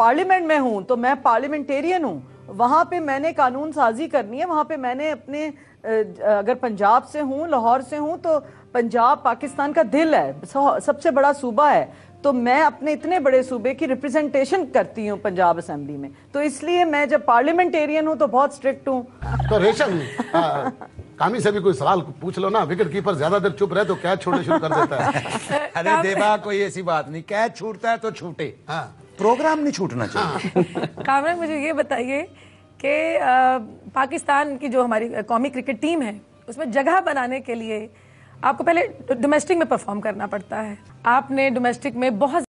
Parliament में हूं तो मैं पार्लियामेंटेरियन हूं वहां पे मैंने कानून साजी करनी है वहां पे मैंने अपने अगर पंजाब से हूं लाहौर से हूं तो पंजाब पाकिस्तान का दिल है सबसे बड़ा सूबा है तो मैं अपने इतने बड़े सूबे की रिप्रेजेंटेशन करती हूँ पंजाब असेंबली में तो इसलिए मैं जब पार्लियामेंटेरियन हूँ तो बहुत स्ट्रिक्ट हूँ तो कामी से भी कोई सवाल पूछ लो ना विकेट कीपर ज्यादा देर चुप रहे तो कैच छोड़ने शुरू कर देता है अरे देवा कोई ऐसी बात नहीं कैच छूटता है तो छूटे हाँ। प्रोग्राम नहीं छूटना चाहिए हाँ। कामरान मुझे ये बताइए कि पाकिस्तान की जो हमारी कौमी क्रिकेट टीम है उसमें जगह बनाने के लिए आपको पहले डोमेस्टिक में परफॉर्म करना पड़ता है आपने डोमेस्टिक में बहुत